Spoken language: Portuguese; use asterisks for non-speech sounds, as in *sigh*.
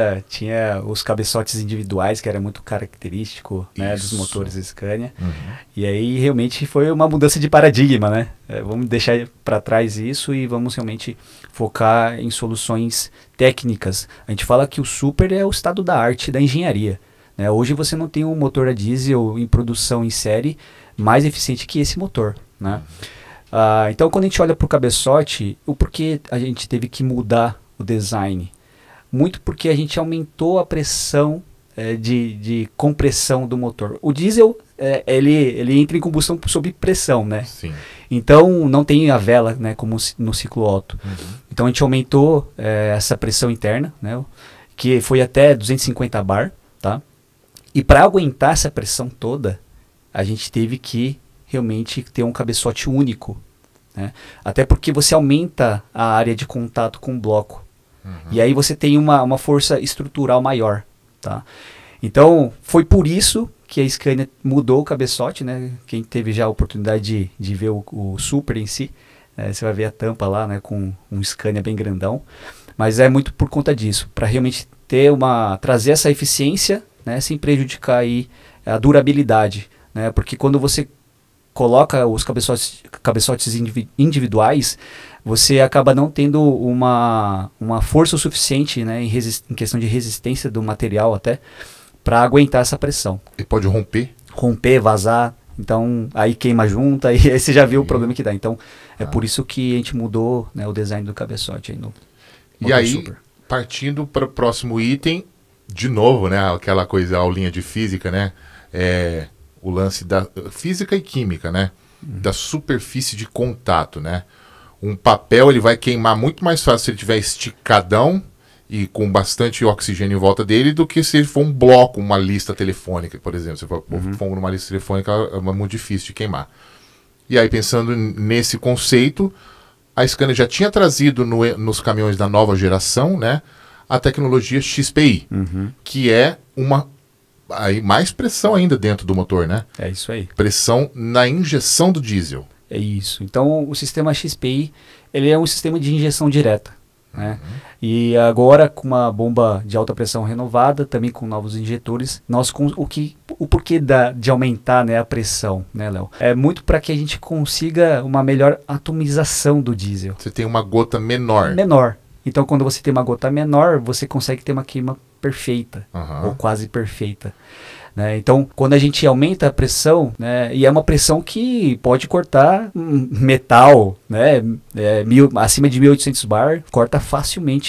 É, tinha os cabeçotes individuais, que era muito característico né, dos motores Scania. Uhum. E aí realmente foi uma mudança de paradigma, né? É, vamos deixar para trás isso e vamos realmente focar em soluções técnicas. A gente fala que o super é o estado da arte da engenharia. Né? Hoje você não tem um motor a diesel em produção em série mais eficiente que esse motor, né? Ah, então quando a gente olha para o cabeçote, o porquê a gente teve que mudar o design muito porque a gente aumentou a pressão é, de, de compressão do motor. O diesel, é, ele, ele entra em combustão sob pressão, né? Sim. Então, não tem a vela, né, como no ciclo Otto. Uhum. Então, a gente aumentou é, essa pressão interna, né, que foi até 250 bar, tá? E para aguentar essa pressão toda, a gente teve que realmente ter um cabeçote único, né? Até porque você aumenta a área de contato com o bloco. Uhum. E aí você tem uma, uma força estrutural maior, tá? Então, foi por isso que a Scania mudou o cabeçote, né? Quem teve já a oportunidade de, de ver o, o Super em si, é, você vai ver a tampa lá, né? Com um Scania bem grandão. Mas é muito por conta disso, para realmente ter uma trazer essa eficiência, né? Sem prejudicar aí a durabilidade, né? Porque quando você coloca os cabeçotes, cabeçotes individuais, você acaba não tendo uma, uma força suficiente né, em, em questão de resistência do material até para aguentar essa pressão. E pode romper? Romper, vazar. Então, aí queima junta *laughs* e aí você já viu o problema que dá. Então, é ah. por isso que a gente mudou né, o design do cabeçote aí no E aí, Super. partindo para o próximo item, de novo, né? Aquela coisa, aulinha de física, né? É, o lance da física e química, né? Uhum. Da superfície de contato, né? Um papel ele vai queimar muito mais fácil se ele tiver esticadão e com bastante oxigênio em volta dele do que se for um bloco, uma lista telefônica, por exemplo. Se for, uhum. uma lista telefônica, é muito difícil de queimar. E aí, pensando nesse conceito, a Scania já tinha trazido no, nos caminhões da nova geração, né? A tecnologia XPI, uhum. que é uma aí mais pressão ainda dentro do motor, né? É isso aí. Pressão na injeção do diesel. É isso. Então o sistema XPI ele é um sistema de injeção direta. Né? Uhum. E agora com uma bomba de alta pressão renovada, também com novos injetores, nós com o que o porquê da, de aumentar né, a pressão, né, Léo? É muito para que a gente consiga uma melhor atomização do diesel. Você tem uma gota menor. Menor. Então quando você tem uma gota menor, você consegue ter uma queima perfeita, uhum. ou quase perfeita. Né? Então, quando a gente aumenta a pressão, né, e é uma pressão que pode cortar metal, né, é, mil, acima de 1800 bar, corta facilmente